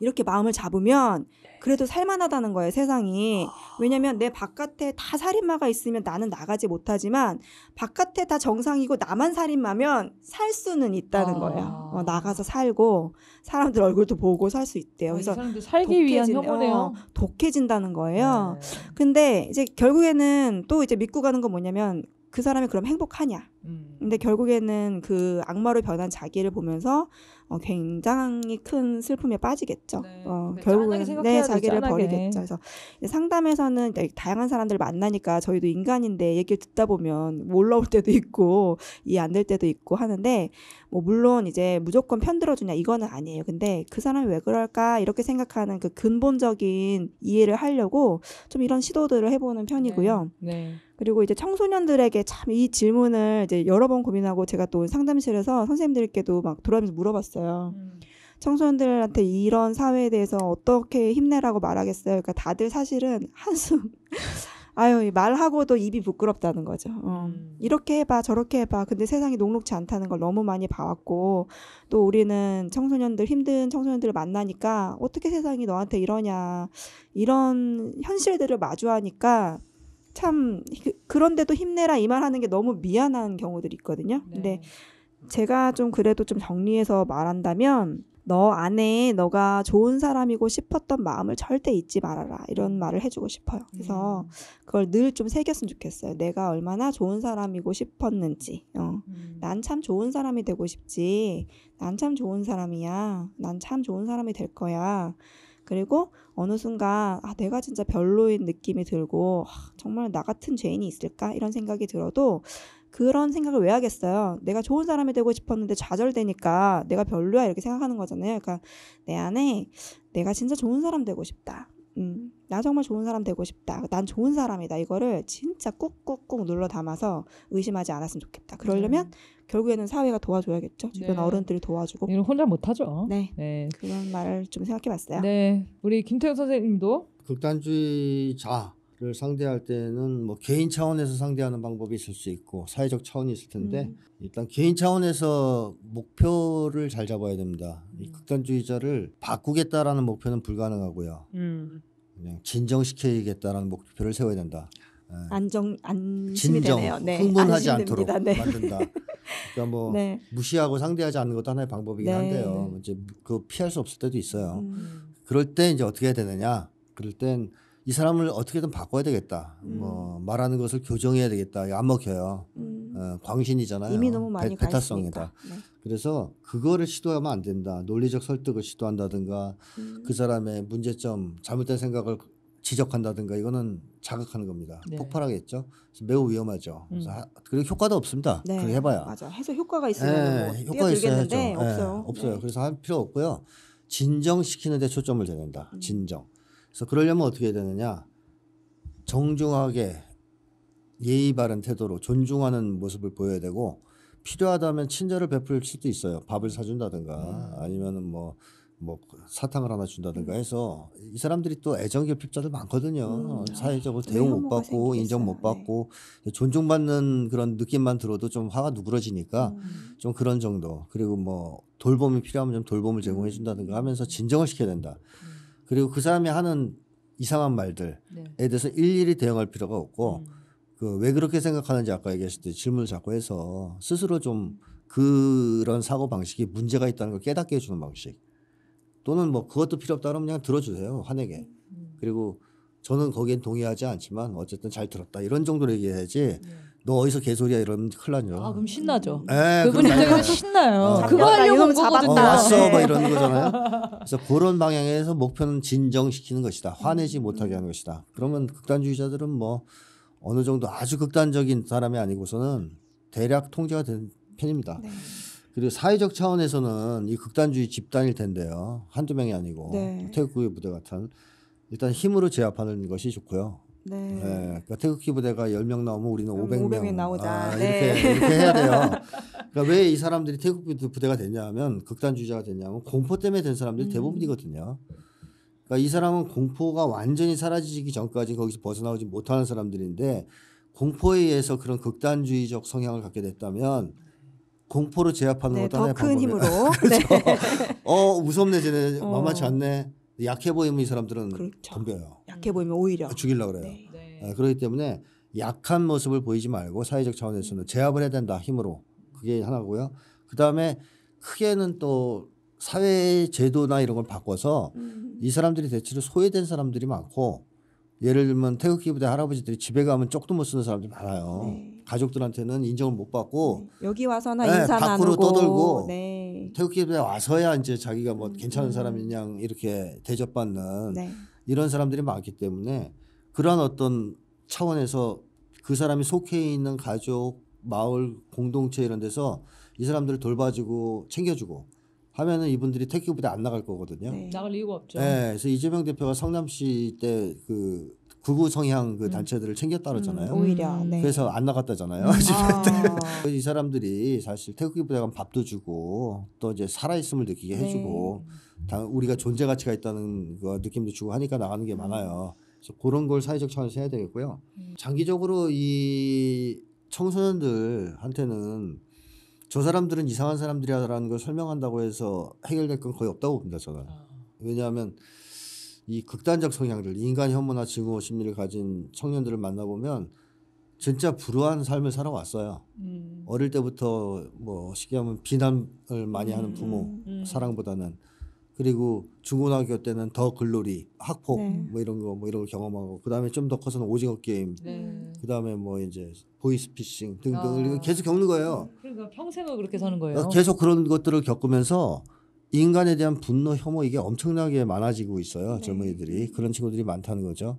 이렇게 마음을 잡으면 네. 그래도 살만하다는 거예요, 세상이. 아. 왜냐면 내 바깥에 다 살인마가 있으면 나는 나가지 못하지만 바깥에 다 정상이고 나만 살인마면 살 수는 있다는 아. 거예요. 어, 나가서 살고 사람들 얼굴도 보고 살 수 있대요. 아, 그래서 사람들 살기 위한 어, 혐오네요. 어, 독해진다는 거예요. 네. 근데 이제 결국에는 또 이제 믿고 가는 건 뭐냐면 그 사람이 그럼 행복하냐? 음. 근데 결국에는 그 악마로 변한 자기를 보면서 어, 굉장히 큰 슬픔에 빠지겠죠. 네. 어, 결국은 내 네, 자기를 짠하게. 버리겠죠. 그래서 상담에서는 다양한 사람들 만나니까 저희도 인간인데 얘기를 듣다 보면 올라올 때도 있고 이해 안 될 때도 있고 하는데 뭐 물론 이제 무조건 편들어주냐 이거는 아니에요. 근데 그 사람이 왜 그럴까 이렇게 생각하는 그 근본적인 이해를 하려고 좀 이런 시도들을 해보는 편이고요. 네. 네. 그리고 이제 청소년들에게 참 이 질문을 이제 여러 번 고민하고 제가 또 상담실에서 선생님들께도 막돌아오면서 물어봤어요. 음. 청소년들한테 이런 사회에 대해서 어떻게 힘내라고 말하겠어요? 그러니까 다들 사실은 한숨. 아유, 말하고도 입이 부끄럽다는 거죠. 어. 음. 이렇게 해봐, 저렇게 해봐. 근데 세상이 녹록치 않다는 걸 너무 많이 봐왔고, 또 우리는 청소년들, 힘든 청소년들을 만나니까, 어떻게 세상이 너한테 이러냐. 이런 현실들을 마주하니까, 참 그런데도 힘내라 이 말하는 게 너무 미안한 경우들이 있거든요. 네. 근데 제가 좀 그래도 좀 정리해서 말한다면 너 안에 너가 좋은 사람이고 싶었던 마음을 절대 잊지 말아라 이런 음. 말을 해주고 싶어요. 그래서 네. 그걸 늘 좀 새겼으면 좋겠어요. 내가 얼마나 좋은 사람이고 싶었는지. 어. 음. 난참 좋은 사람이 되고 싶지. 난 참 좋은 사람이야. 난 참 좋은 사람이 될 거야. 그리고 어느 순간 아, 내가 진짜 별로인 느낌이 들고 아, 정말 나 같은 죄인이 있을까 이런 생각이 들어도 그런 생각을 왜 하겠어요? 내가 좋은 사람이 되고 싶었는데 좌절되니까 내가 별로야 이렇게 생각하는 거잖아요. 그러니까 내 안에 내가 진짜 좋은 사람 되고 싶다. 음, 나 정말 좋은 사람 되고 싶다. 난 좋은 사람이다. 이거를 진짜 꾹꾹꾹 눌러 담아서 의심하지 않았으면 좋겠다. 그러려면 네. 결국에는 사회가 도와줘야겠죠. 주변 네. 어른들이 도와주고. 이걸 혼자 못하죠. 네. 네. 그런 말을 좀 생각해 봤어요. 네. 우리 김태현 선생님도 극단주의자 를 상대할 때는 뭐 개인 차원에서 상대하는 방법이 있을 수 있고 사회적 차원이 있을 텐데 음. 일단 개인 차원에서 목표를 잘 잡아야 됩니다. 음. 이 극단주의자를 바꾸겠다라는 목표는 불가능하고요. 음. 그냥 진정시키겠다라는 목표를 세워야 된다. 네. 안정 안심이 진정, 되네요. 네. 흥분하지 않도록 네. 만든다. 그러니까 뭐 네. 무시하고 상대하지 않는 것도 하나의 방법이긴 네. 한데요. 이제 그 피할 수 없을 때도 있어요. 음. 그럴 때 이제 어떻게 해야 되느냐? 그럴 땐이 사람을 어떻게든 바꿔야 되겠다. 뭐 음. 뭐 말하는 것을 교정해야 되겠다. 안 먹혀요. 음. 어, 광신이잖아요. 이미 너무 많이 배, 타성이다 네. 그래서 그거를 시도하면 안 된다. 논리적 설득을 시도한다든가 음. 그 사람의 문제점, 잘못된 생각을 지적한다든가 이거는 자극하는 겁니다. 네. 폭발하겠죠. 그래서 매우 위험하죠. 그래서 음. 하, 그리고 효과도 없습니다. 네. 그걸 해봐야 맞아. 해서 효과가 있으면 네. 뭐 효과 있어야죠. 없어요. 네, 없어요. 네. 그래서 할 필요 없고요. 진정시키는데 초점을 줘야 된다. 음. 진정. 그래서 그러려면 어떻게 해야 되느냐? 정중하게 예의 바른 태도로 존중하는 모습을 보여야 되고 필요하다면 친절을 베풀 수도 있어요. 밥을 사준다든가 음. 아니면은 뭐뭐 뭐 사탕을 하나 준다든가 해서 이 사람들이 또 애정 결핍자들 많거든요. 음, 아, 사회적으로 대응 못 받고 인정 못 네. 받고 네. 존중받는 그런 느낌만 들어도 좀 화가 누그러지니까 음. 좀 그런 정도. 그리고 뭐 돌봄이 필요하면 좀 돌봄을 제공해 준다든가 하면서 진정을 시켜야 된다. 음. 그리고 그 사람이 하는 이상한 말들에 네. 대해서 일일이 대응할 필요가 없고 음. 그왜 그렇게 생각하는지 아까 얘기했을 때 질문을 자꾸 해서 스스로 좀 그런 사고 방식이 문제가 있다는 걸 깨닫게 해주는 방식 또는 뭐 그것도 필요 없다 그러면 그냥 들어주세요 화내게 음. 음. 그리고 저는 거기에 동의하지 않지만 어쨌든 잘 들었다 이런 정도로 얘기해야지 네. 너 어디서 개소리야 이러면 큰일 나죠. 아 그럼 신나죠. 네, 그분 입장에서 신나요. 어. 그거 하려고 온거거 어, 왔어 뭐 이러는 네. 거잖아요. 그래서 그런 방향에서 목표는 진정시키는 것이다. 화내지 못하게 하는 것이다. 그러면 극단주의자들은 뭐 어느 정도 아주 극단적인 사람이 아니고서는 대략 통제가 된 편입니다. 네. 그리고 사회적 차원에서는 이 극단주의 집단일 텐데요. 한두 명이 아니고 네. 태극국의 부대 같은 일단 힘으로 제압하는 것이 좋고요. 네. 네. 그러니까 태극기 부대가 10명 나오면 우리는 500명. 음, 500명 나오자. 아, 네. 이렇게, 네. 이렇게 해야 돼요. 그러니까 왜 이 사람들이 태극기 부대가 되냐면 극단주의자가 되냐면 공포 때문에 된 사람들이 음. 대부분이거든요. 그러니까 이 사람은 공포가 완전히 사라지기 전까지 거기서 벗어나오지 못하는 사람들인데 공포에 의해서 그런 극단주의적 성향을 갖게 됐다면 공포로 제압하는 네, 것도 하나의 방법이에요. 더큰 힘으로. 그렇죠. 네. 어 무섭네 쟤네 어. 만만치 않네. 약해 보이면 이 사람들은 그렇죠. 덤벼요. 약해 보이면 오히려 아, 죽일라 그래요. 네. 네. 아, 그렇기 때문에 약한 모습을 보이지 말고 사회적 차원에서는 음. 제압을 해야 된다 힘으로 그게 하나고요. 그 다음에 크게는 또 사회 제도나 이런 걸 바꿔서 음. 이 사람들이 대체로 소외된 사람들이 많고 예를 들면 태극기 부대 할아버지들이 집에 가면 쪽도 못 쓰는 사람들이 많아요. 네. 가족들한테는 인정을 못 받고 네. 여기 와서나 네, 인사 밖으로 나누고. 떠들고 네. 네. 태극기부대 와서야 이제 자기가 뭐 음. 괜찮은 음. 사람이냐 이렇게 대접받는 네. 이런 사람들이 많기 때문에 그러한 어떤 차원에서 그 사람이 속해 있는 가족, 마을, 공동체 이런 데서 이 사람들을 돌봐주고 챙겨주고 하면은 이분들이 태극기부대 안 나갈 거거든요. 네. 나갈 이유가 없죠. 네, 그래서 이재명 대표가 성남시 때그 극우 성향 그 음. 단체들을 챙겼다 그러잖아요. 음, 오히려 음. 네. 그래서 안 나갔다잖아요. 아. 이 사람들이 사실 태극기 부대가 밥도 주고 또 이제 살아있음을 느끼게 네. 해주고 다 우리가 존재 가치가 있다는 그 느낌도 주고 하니까 나가는 게 많아요. 그래서 그런 걸 사회적 차원에서 해야 되겠고요. 장기적으로 이 청소년들한테는 저 사람들은 이상한 사람들이라는 걸 설명한다고 해서 해결될 건 거의 없다고 봅니다 저는 아. 왜냐하면 이 극단적 성향들, 인간 혐오나 증오 심리를 가진 청년들을 만나보면 진짜 불우한 삶을 살아왔어요. 음. 어릴 때부터 뭐 쉽게 하면 비난을 많이 하는 음, 부모 음, 음. 사랑보다는 그리고 중고등학교 때는 더 글로리, 학폭 네. 뭐 이런 거뭐 이런 걸 경험하고 그다음에 좀 더 커서는 오징어 게임, 네. 그다음에 뭐 이제 보이스피싱 등등 아. 계속 겪는 거예요. 그러니까 평생을 그렇게 사는 거예요. 어, 계속 그런 것들을 겪으면서 인간에 대한 분노, 혐오 이게 엄청나게 많아지고 있어요. 네. 젊은이들이 그런 친구들이 많다는 거죠.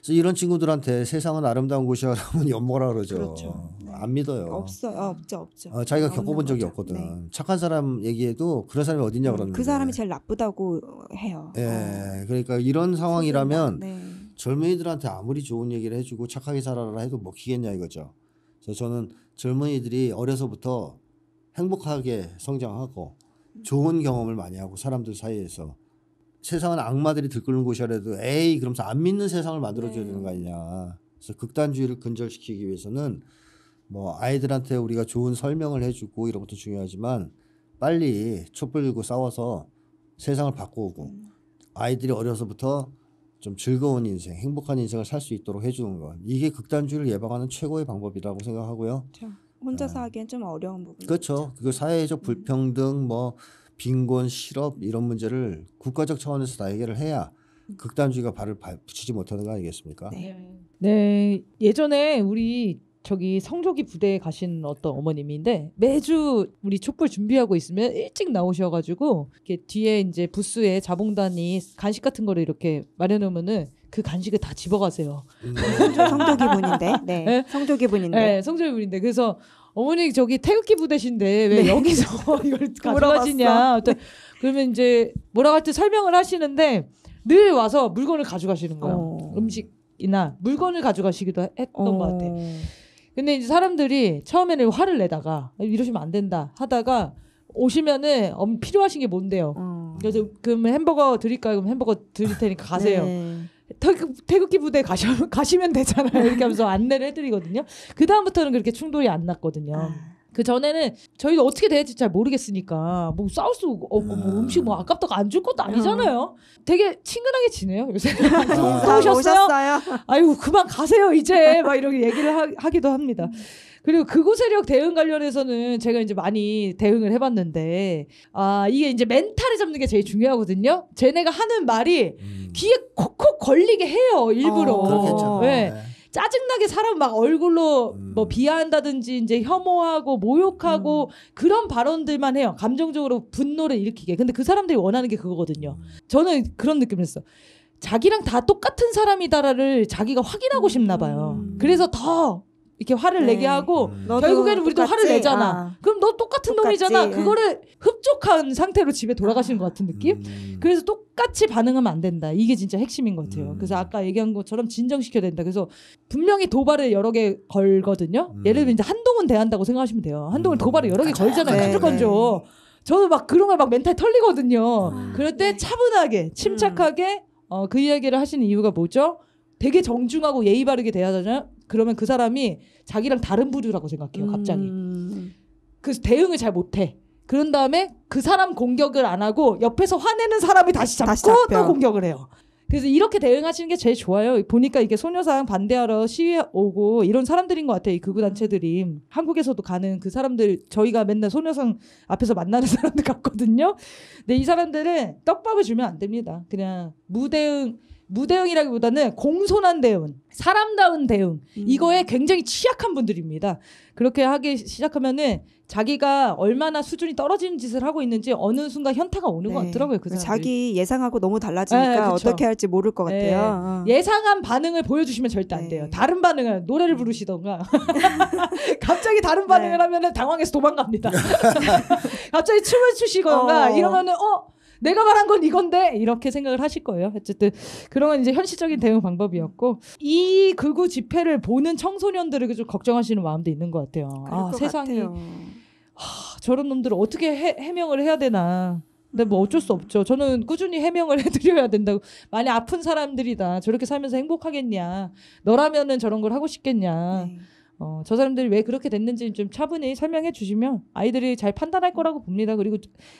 그래서 이런 친구들한테 세상은 아름다운 곳이야라면 연모라 그러죠. 그렇죠. 네. 안 믿어요. 없어요. 어, 없죠, 없죠. 어, 자기가 겪어본 적이 거죠. 없거든. 네. 착한 사람 얘기해도 그런 사람이 어딨냐 음, 그러는데 그 사람이 제일 나쁘다고 해요. 어. 예, 네. 어. 그러니까 이런 상황이라면 네. 젊은이들한테 아무리 좋은 얘기를 해주고 착하게 살아라 해도 먹히겠냐 뭐 이거죠. 그래서 저는 젊은이들이 어려서부터 행복하게 성장하고 좋은 경험을 많이 하고 사람들 사이에서 세상은 악마들이 들끓는 곳이라도 에이 그러면서 안 믿는 세상을 만들어줘야 되는 거 네. 아니냐. 그래서 극단주의를 근절시키기 위해서는 뭐 아이들한테 우리가 좋은 설명을 해주고 이런 것도 중요하지만 빨리 촛불 들고 싸워서 세상을 바꾸고 음. 아이들이 어려서부터 좀 즐거운 인생, 행복한 인생을 살 수 있도록 해주는 것 이게 극단주의를 예방하는 최고의 방법이라고 생각하고요. 그렇죠. 혼자서 하기엔 어. 좀 어려운 부분. 그렇죠. 그 사회적 음. 불평등, 뭐 빈곤, 실업 이런 문제를 국가적 차원에서 다 해결을 해야 음. 극단주의가 발을 붙이지 못하는 거 아니겠습니까? 네. 네. 네, 예전에 우리 저기 성조기 부대에 가신 어떤 어머님인데 매주 우리 촛불 준비하고 있으면 일찍 나오셔가지고 이렇게 뒤에 이제 부스에 자봉단이 간식 같은 거를 이렇게 마련해 놓으면은 그 간식을 다 집어가세요. 음. 성조기분인데, 네. 네? 성조기분인데. 네, 성조기분인데. 그래서 어머니 저기 태극기 부대신데 왜 네. 여기서 이걸 가져가시냐. 네. 그러면 이제 뭐라고 할때 설명을 하시는데 늘 와서 물건을 가져가시는 거예요. 어. 음식이나 물건을 가져가시기도 했던 어. 것 같아. 어. 근데 이제 사람들이 처음에는 화를 내다가 이러시면 안 된다 하다가 오시면은 필요하신 게 뭔데요. 어. 그래서 그럼 햄버거 드릴까요? 그럼 햄버거 드릴 테니까 가세요. 네. 태극, 태극기 부대에 가시면, 가시면 되잖아요. 이렇게 하면서 안내를 해드리거든요. 그다음부터는 그렇게 충돌이 안 났거든요. 아. 그 전에는 저희도 어떻게 될지 잘 모르겠으니까 뭐 싸울 수 없고 뭐 아. 음식 뭐 아깝다고 안 줄 것도 아니잖아요. 어. 되게 친근하게 지내요 요새. 어. 오셨어요? 오셨어 그만 가세요 이제 막 이렇게 얘기를 하, 기도 합니다. 음. 그리고 극우 그 세력 대응 관련해서는 제가 이제 많이 대응을 해봤는데 아 이게 이제 멘탈을 잡는 게 제일 중요하거든요. 쟤네가 하는 말이 음. 귀에 콕콕 걸리게 해요 일부러. 어, 그렇겠죠. 아. 네. 네. 짜증나게 사람 막 얼굴로 음. 뭐 비하한다든지 이제 혐오하고 모욕하고 음. 그런 발언들만 해요. 감정적으로 분노를 일으키게. 근데 그 사람들이 원하는 게 그거거든요. 저는 그런 느낌이었어. 자기랑 다 똑같은 사람이다를 자기가 확인하고 싶나 봐요. 음. 그래서 더 이렇게 화를 네. 내게 하고 음. 결국에는 우리도 화를 내잖아. 아. 그럼 너 똑같은 똑같지. 놈이잖아. 그거를 흡족한 상태로 집에 돌아가시는 것 같은 느낌? 음. 그래서 똑같이 반응하면 안 된다. 이게 진짜 핵심인 것 같아요. 음. 그래서 아까 얘기한 것처럼 진정시켜야 된다. 그래서 분명히 도발을 여러 개 걸거든요. 음. 예를 들면 이제 한동훈 대한다고 생각하시면 돼요. 한동훈 음. 도발을 여러 개 걸잖아요. 건조건조. 네. 네. 저는 막 그런 걸 막 멘탈 털리거든요. 아, 그럴 때 네. 차분하게, 침착하게 어, 그 이야기를 하시는 이유가 뭐죠? 되게 정중하고 예의 바르게 대하잖아요. 그러면 그 사람이 자기랑 다른 부류라고 생각해요 갑자기 음. 그래서 대응을 잘 못해 그런 다음에 그 사람 공격을 안 하고 옆에서 화내는 사람이 다시 잡고 다시 또 공격을 해요 그래서 이렇게 대응하시는 게 제일 좋아요 보니까 이게 소녀상 반대하러 시위에 오고 이런 사람들인 것 같아요 이 극우단체들이 한국에서도 가는 그 사람들 저희가 맨날 소녀상 앞에서 만나는 사람들 같거든요 근데 이 사람들은 떡밥을 주면 안 됩니다 그냥 무대응 무대응이라기보다는 공손한 대응, 사람다운 대응 음. 이거에 굉장히 취약한 분들입니다. 그렇게 하기 시작하면은 자기가 얼마나 수준이 떨어지는 짓을 하고 있는지 어느 순간 현타가 오는 네. 것 같더라고요. 그사람 자기 예상하고 너무 달라지니까 네, 어떻게 할지 모를 것 같아요. 네. 어. 예상한 반응을 보여주시면 절대 안 돼요. 네. 다른 반응을 노래를 음. 부르시던가 갑자기 다른 반응을 네. 하면 은 당황해서 도망갑니다. 갑자기 춤을 추시던가 어. 이러면은 어 내가 말한 건 이건데 이렇게 생각을 하실 거예요. 어쨌든 그런 건 이제 현실적인 대응 방법이었고 이 극우 집회를 보는 청소년들에게 좀 걱정하시는 마음도 있는 것 같아요. 아것 세상이 하, 저런 놈들을 어떻게 해, 해명을 해야 되나. 근데 뭐 어쩔 수 없죠. 저는 꾸준히 해명을 해드려야 된다고. 많이 아픈 사람들이다. 저렇게 살면서 행복하겠냐. 너라면은 저런 걸 하고 싶겠냐. 네. 어, 저 사람들이 왜 그렇게 됐는지 좀 차분히 설명해 주시면 아이들이 잘 판단할 거라고 봅니다. 그리고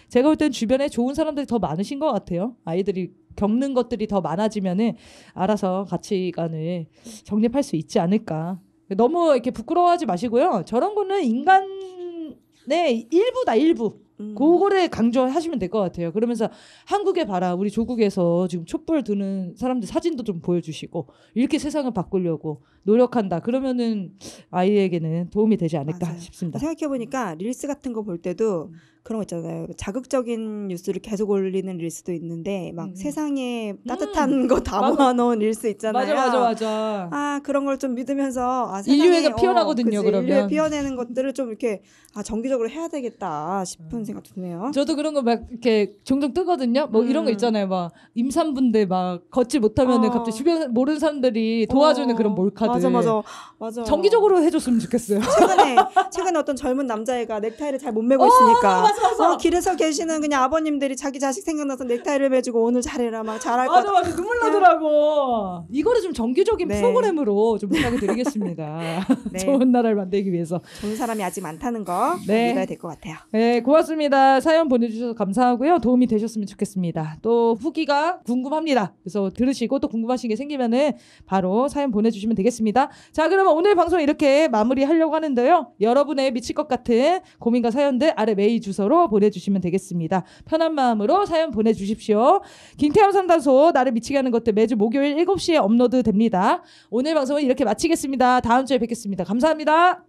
제가 볼 땐 주변에 좋은 사람들이 더 많으신 것 같아요. 아이들이 겪는 것들이 더 많아지면은 알아서 가치관을 정립할 수 있지 않을까. 너무 이렇게 부끄러워하지 마시고요. 저런 거는 인간의 일부다, 일부. 음. 그거를 강조하시면 될 것 같아요. 그러면서 한국에 봐라. 우리 조국에서 지금 촛불 드는 사람들 사진도 좀 보여주시고 이렇게 세상을 바꾸려고 노력한다. 그러면은 아이에게는 도움이 되지 않을까 맞아요. 싶습니다. 생각해보니까 릴스 같은 거 볼 때도 음. 그런 거 있잖아요. 그 자극적인 뉴스를 계속 올리는 릴수도 있는데 막 음. 세상에 음. 따뜻한 음. 거다 모아놓은 릴수 있잖아요. 맞아 맞아 맞아. 아 그런 걸 좀 믿으면서 아, 세상에, 인류에서 어, 피어나거든요. 어, 그러면 인류에 피어내는 것들을 좀 이렇게 아 정기적으로 해야 되겠다 싶은 음. 생각 드네요. 저도 그런 거 막 이렇게 종종 뜨거든요. 뭐 음. 이런 거 음. 있잖아요. 막 임산부인데 막 걷지 못하면은 어. 갑자기 주변 모르는 사람들이 어. 도와주는 어. 그런 몰카들. 맞아 맞아 맞아. 정기적으로 해줬으면 좋겠어요. 최근에 최근에 어떤 젊은 남자애가 넥타이를 잘 못 매고 어, 있으니까. 맞아, 어, 길에서 계시는 그냥 아버님들이 자기 자식 생각나서 넥타이를 매주고 오늘 잘해라 막 잘할 거. 맞아 맞아 눈물 네. 나더라고. 이거를 좀 정기적인 네. 프로그램으로 좀 부탁드리겠습니다. 네. 좋은 나라를 만들기 위해서. 좋은 사람이 아직 많다는 거 네. 믿어야 될 것 같아요. 네 고맙습니다. 사연 보내주셔서 감사하고요. 도움이 되셨으면 좋겠습니다. 또 후기가 궁금합니다. 그래서 들으시고 또 궁금하신 게 생기면은 바로 사연 보내주시면 되겠습니다. 자 그러면 오늘 방송 이렇게 마무리하려고 하는데요. 여러분의 미칠 것 같은 고민과 사연들 아래 메일 주소 주소로 보내주시면 되겠습니다. 편한 마음으로 사연 보내주십시오. 김태현 상담소 나를 미치게 하는 것들 매주 목요일 7시에 업로드 됩니다. 오늘 방송은 이렇게 마치겠습니다. 다음 주에 뵙겠습니다. 감사합니다.